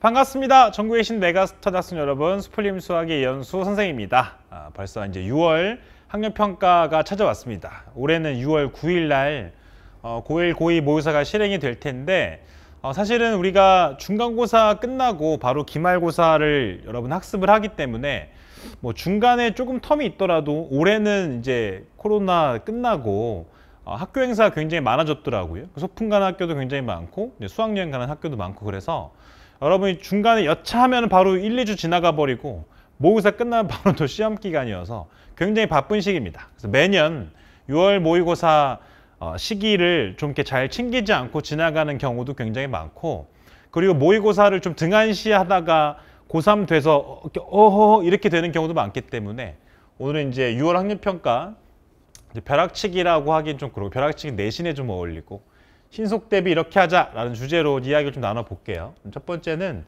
반갑습니다. 전국에 계신 메가스터 학생 여러분, 스플림 수학의 연수 선생입니다. 아, 벌써 이제 6월 학력평가가 찾아왔습니다. 올해는 6월 9일 날 어, 고1, 고2 모의사가 실행이 될 텐데 어, 사실은 우리가 중간고사 끝나고 바로 기말고사를 여러분 학습을 하기 때문에 뭐 중간에 조금 텀이 있더라도 올해는 이제 코로나 끝나고 어, 학교 행사가 굉장히 많아졌더라고요. 소풍 가는 학교도 굉장히 많고 수학여행 가는 학교도 많고 그래서 여러분이 중간에 여차하면 바로 1, 2주 지나가 버리고 모의고사 끝나면 바로 또 시험 기간이어서 굉장히 바쁜 시기입니다. 그래서 매년 6월 모의고사 어, 시기를 좀 이렇게 잘 챙기지 않고 지나가는 경우도 굉장히 많고 그리고 모의고사를 좀 등한시하다가 고3 돼서 어허 이렇게 되는 경우도 많기 때문에 오늘은 이제 6월 학력평가 이제 벼락치기라고 하긴 좀 그렇고 벼락치기 내신에 좀 어울리고 신속 대비 이렇게 하자라는 주제로 이야기를 좀 나눠볼게요. 첫 번째는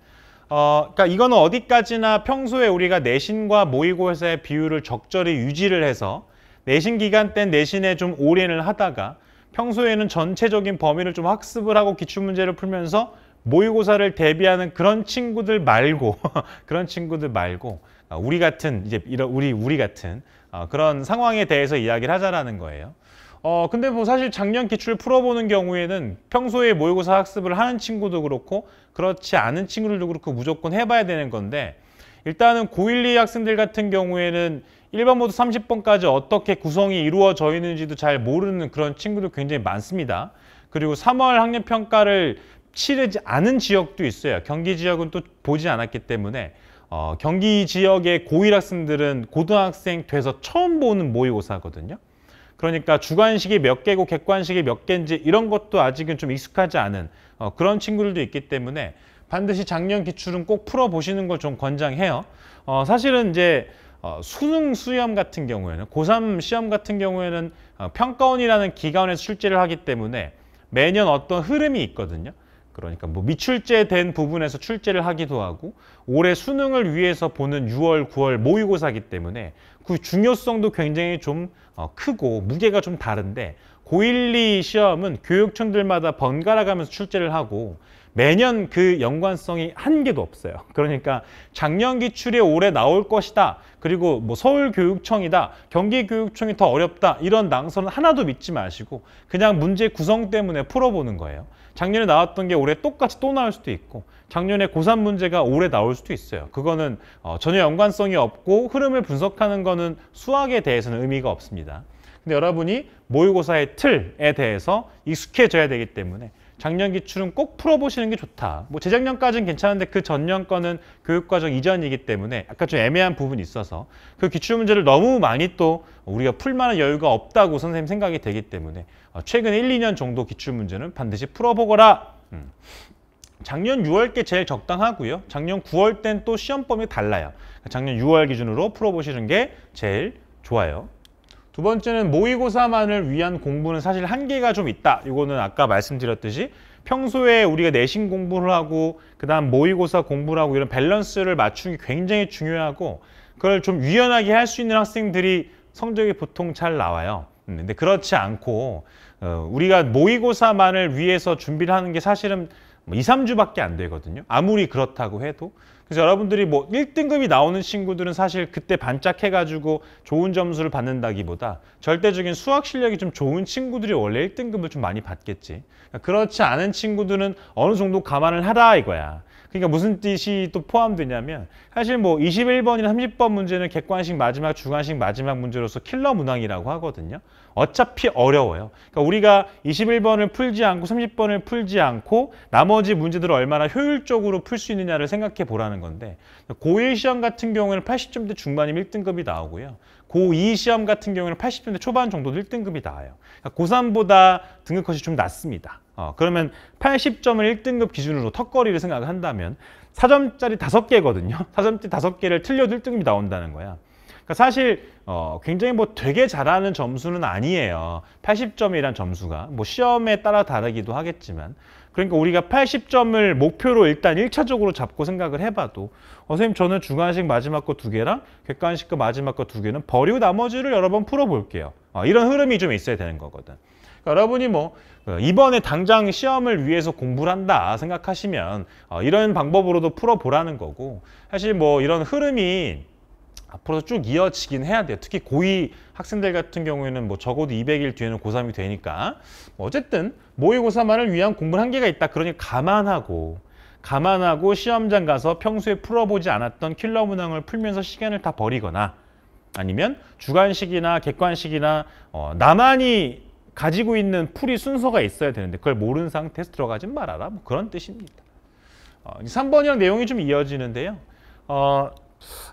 어, 그러니까 이거는 어디까지나 평소에 우리가 내신과 모의고사의 비율을 적절히 유지를 해서 내신 기간 때 내신에 좀 올인을 하다가 평소에는 전체적인 범위를 좀 학습을 하고 기출문제를 풀면서 모의고사를 대비하는 그런 친구들 말고 그런 친구들 말고 그러니까 우리 같은 이제 이런 우리 우리 같은 어, 그런 상황에 대해서 이야기를 하자라는 거예요. 어 근데 뭐 사실 작년 기출 풀어보는 경우에는 평소에 모의고사 학습을 하는 친구도 그렇고 그렇지 않은 친구들도 그렇고 무조건 해봐야 되는 건데 일단은 고1, 2 학생들 같은 경우에는 1번부터 30번까지 어떻게 구성이 이루어져 있는지도 잘 모르는 그런 친구도 굉장히 많습니다. 그리고 3월 학력평가를 치르지 않은 지역도 있어요. 경기 지역은 또 보지 않았기 때문에 어, 경기 지역의 고1 학생들은 고등학생 돼서 처음 보는 모의고사거든요. 그러니까 주관식이 몇 개고 객관식이 몇 개인지 이런 것도 아직은 좀 익숙하지 않은 어, 그런 친구들도 있기 때문에 반드시 작년 기출은 꼭 풀어보시는 걸 좀 권장해요. 어, 사실은 이제 어, 수능 수염 같은 경우에는 고3 시험 같은 경우에는 어, 평가원이라는 기관에서 출제를 하기 때문에 매년 어떤 흐름이 있거든요. 그러니까 뭐 미출제된 부분에서 출제를 하기도 하고 올해 수능을 위해서 보는 6월, 9월 모의고사기 때문에 그 중요성도 굉장히 좀 어, 크고 무게가 좀 다른데 고1, 2 시험은 교육청들마다 번갈아 가면서 출제를 하고 매년 그 연관성이 한 개도 없어요. 그러니까 작년 기출이 올해 나올 것이다. 그리고 뭐 서울교육청이다. 경기교육청이 더 어렵다. 이런 낭선은 하나도 믿지 마시고 그냥 문제 구성 때문에 풀어보는 거예요. 작년에 나왔던 게 올해 똑같이 또 나올 수도 있고 작년에 고3 문제가 올해 나올 수도 있어요. 그거는 어, 전혀 연관성이 없고 흐름을 분석하는 거는 수학에 대해서는 의미가 없습니다. 근데 여러분이 모의고사의 틀에 대해서 익숙해져야 되기 때문에 작년 기출은 꼭 풀어보시는 게 좋다. 뭐 재작년까지는 괜찮은데 그 전년 거는 교육과정 이전이기 때문에 약간 좀 애매한 부분이 있어서 그 기출 문제를 너무 많이 또 우리가 풀 만한 여유가 없다고 선생님 생각이 되기 때문에 어, 최근 1, 2년 정도 기출 문제는 반드시 풀어보거라. 음. 작년 6월 께 제일 적당하고요. 작년 9월 땐 또 시험 범위 달라요. 작년 6월 기준으로 풀어보시는 게 제일 좋아요. 두 번째는 모의고사만을 위한 공부는 사실 한계가 좀 있다. 이거는 아까 말씀드렸듯이 평소에 우리가 내신 공부를 하고 그다음 모의고사 공부를 하고 이런 밸런스를 맞추기 굉장히 중요하고 그걸 좀 유연하게 할 수 있는 학생들이 성적이 보통 잘 나와요. 음, 근데 그렇지 않고 어, 우리가 모의고사만을 위해서 준비를 하는 게 사실은 뭐 2, 3주밖에 안 되거든요. 아무리 그렇다고 해도. 그래서 여러분들이 뭐 1등급이 나오는 친구들은 사실 그때 반짝해가지고 좋은 점수를 받는다기보다 절대적인 수학 실력이 좀 좋은 친구들이 원래 1등급을 좀 많이 받겠지. 그러니까 그렇지 않은 친구들은 어느 정도 감안을 하라 이거야. 그러니까 무슨 뜻이 또 포함되냐면 사실 뭐 21번이나 30번 문제는 객관식 마지막, 주관식 마지막 문제로서 킬러 문항이라고 하거든요. 어차피 어려워요. 그러니까 우리가 21번을 풀지 않고 30번을 풀지 않고 나머지 문제들을 얼마나 효율적으로 풀 수 있느냐를 생각해 보라는 건데 고1 시험 같은 경우에는 80점대 중반이면 1등급이 나오고요. 고2 시험 같은 경우에는 80점대 초반 정도 1등급이 나와요. 그러니까 고3보다 등급컷이 좀 낮습니다. 어, 그러면 80점을 1등급 기준으로 턱걸이를 생각한다면 4점짜리 5개거든요. 4점짜리 5개를 틀려도 1등급이 나온다는 거야. 그러니까 사실 어, 굉장히 뭐 되게 잘하는 점수는 아니에요. 80점이란 점수가 뭐 시험에 따라 다르기도 하겠지만 그러니까 우리가 80점을 목표로 일단 1차적으로 잡고 생각을 해봐도 어, 선생님 저는 주관식 마지막 거 두 개랑 객관식 그 마지막 거 두 개는 버리고 나머지를 여러 번 풀어볼게요. 어, 이런 흐름이 좀 있어야 되는 거거든. 그러니까 여러분이 뭐 어, 이번에 당장 시험을 위해서 공부를 한다 생각하시면 어, 이런 방법으로도 풀어보라는 거고 사실 뭐 이런 흐름이 앞으로도 쭉 이어지긴 해야 돼요. 특히 고2 학생들 같은 경우에는 뭐 적어도 200일 뒤에는 고3이 되니까 뭐 어쨌든 모의고사만을 위한 공부 한계가 있다. 그러니 감안하고 감안하고 시험장 가서 평소에 풀어보지 않았던 킬러 문항을 풀면서 시간을 다 버리거나 아니면 주관식이나 객관식이나 어, 나만이 가지고 있는 풀이 순서가 있어야 되는데 그걸 모르는 상태에서 들어가지 말아라 뭐 그런 뜻입니다. 어, 3번형 내용이 좀 이어지는데요. 어,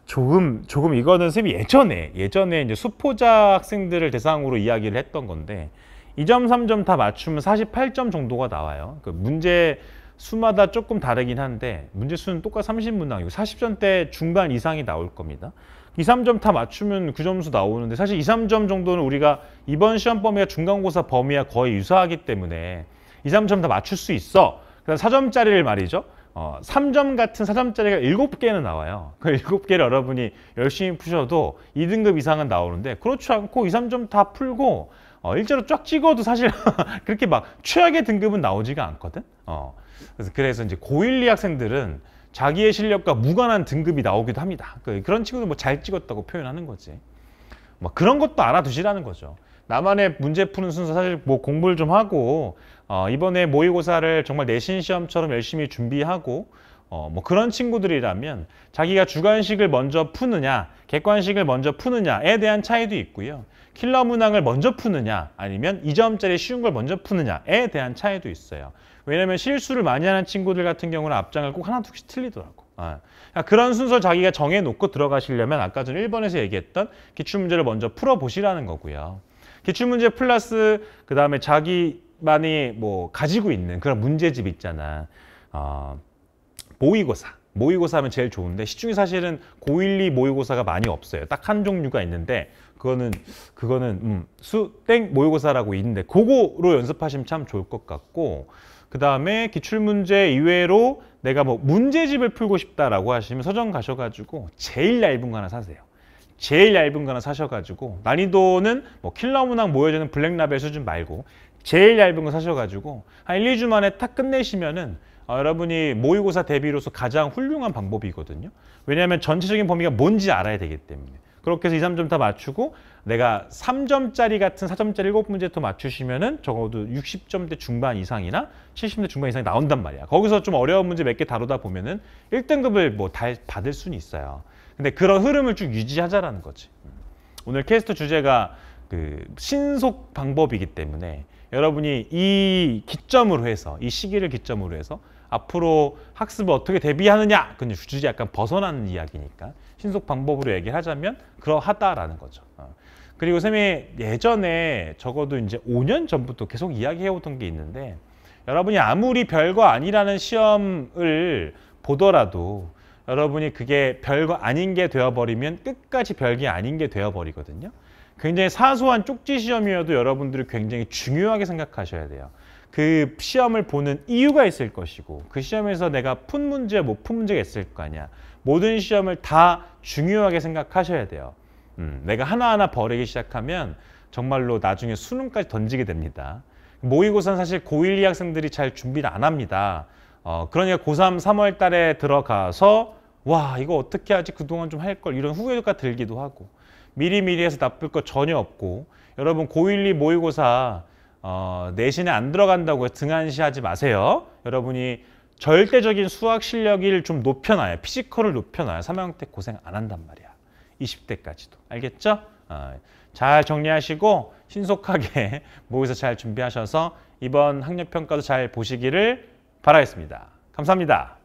조금 조금 이거는 쌤이 예전에 예전에 이제 수포자 학생들을 대상으로 이야기를 했던 건데 2점, 3점 다 맞추면 48점 정도가 나와요. 그 문제 수마다 조금 다르긴 한데 문제 수는 똑같 이 30문항이고 40점대 중반 이상이 나올 겁니다. 2, 3점 다 맞추면 그 점수 나오는데 사실 2, 3점 정도는 우리가 이번 시험 범위와 중간고사 범위와 거의 유사하기 때문에 2, 3점 다 맞출 수 있어. 그다음 4점짜리를 말이죠. 어, 3점 같은 4점짜리가 7개는 나와요. 그 7개를 여러분이 열심히 푸셔도 2등급 이상은 나오는데 그렇지 않고 2, 3점 다 풀고 어, 일자로 쫙 찍어도 사실 그렇게 막 최악의 등급은 나오지가 않거든. 어. 그래서, 그래서 이제 고1, 2 학생들은 자기의 실력과 무관한 등급이 나오기도 합니다. 그, 그런 그 친구들 뭐잘 찍었다고 표현하는 거지. 뭐 그런 것도 알아두시라는 거죠. 나만의 문제 푸는 순서 사실 뭐 공부를 좀 하고 어, 이번에 모의고사를 정말 내신 시험처럼 열심히 준비하고 어, 뭐 그런 친구들이라면 자기가 주관식을 먼저 푸느냐 객관식을 먼저 푸느냐에 대한 차이도 있고요. 킬러 문항을 먼저 푸느냐 아니면 이점짜리 쉬운 걸 먼저 푸느냐에 대한 차이도 있어요. 왜냐하면 실수를 많이 하는 친구들 같은 경우는 앞장을 꼭 하나 둘씩 틀리더라고. 아, 그런 순서 자기가 정해놓고 들어가시려면 아까 전 1번에서 얘기했던 기출문제를 먼저 풀어보시라는 거고요. 기출문제 플러스 그 다음에 자기만이 뭐 가지고 있는 그런 문제집 있잖아. 어, 모의고사. 모의고사 하면 제일 좋은데 시중에 사실은 고1, 2 모의고사가 많이 없어요. 딱 한 종류가 있는데 그거는 그거는 음, 수땡 모의고사라고 있는데 그거로 연습하시면 참 좋을 것 같고 그 다음에 기출문제 이외로 내가 뭐 문제집을 풀고 싶다라고 하시면 서점 가셔가지고 제일 얇은 거 하나 사세요. 제일 얇은 거나 사셔가지고 난이도는 뭐 킬러 문항 모여주는 블랙라벨 수준 말고 제일 얇은 거 사셔가지고 한 1, 2주 만에 탁 끝내시면은 어, 여러분이 모의고사 대비로서 가장 훌륭한 방법이거든요. 왜냐하면 전체적인 범위가 뭔지 알아야 되기 때문에. 그렇게 해서 2, 3점 다 맞추고 내가 3점짜리 같은 4점짜리 7문제 더 맞추시면은 적어도 60점대 중반 이상이나 70대 중반 이상이 나온단 말이야. 거기서 좀 어려운 문제 몇 개 다루다 보면은 1등급을 뭐다 받을 수는 있어요. 근데 그런 흐름을 쭉 유지하자라는 거지. 오늘 캐스트 주제가 그 신속 방법이기 때문에 여러분이 이 기점으로 해서 이 시기를 기점으로 해서 앞으로 학습을 어떻게 대비하느냐 근데 주제 약간 벗어나는 이야기니까 신속 방법으로 얘기를 하자면 그러하다라는 거죠 어. 그리고 쌤이 예전에 적어도 이제 5년 전부터 계속 이야기해오던 게 있는데 여러분이 아무리 별거 아니라는 시험을 보더라도 여러분이 그게 별거 아닌 게 되어버리면 끝까지 별게 아닌 게 되어버리거든요. 굉장히 사소한 쪽지 시험이어도 여러분들이 굉장히 중요하게 생각하셔야 돼요. 그 시험을 보는 이유가 있을 것이고 그 시험에서 내가 푼 문제 못 푼 문제가 있을 거 아니야. 모든 시험을 다 중요하게 생각하셔야 돼요. 음, 내가 하나하나 버리기 시작하면 정말로 나중에 수능까지 던지게 됩니다. 모의고사는 사실 고1, 2학생들이 잘 준비를 안 합니다. 어, 그러니까 고3, 3월 달에 들어가서 와 이거 어떻게 하지 그동안 좀 할 걸 이런 후회가 들기도 하고 미리미리 해서 나쁠 거 전혀 없고 여러분 고1 2 모의고사 어, 내신에 안 들어간다고 등한시하지 마세요 여러분이 절대적인 수학 실력을 좀 높여놔요 피지컬을 높여놔요 삼학년 때 고생 안 한단 말이야 20대까지도 알겠죠? 어, 잘 정리하시고 신속하게 모의사 고잘 준비하셔서 이번 학력평가도 잘 보시기를 바라겠습니다 감사합니다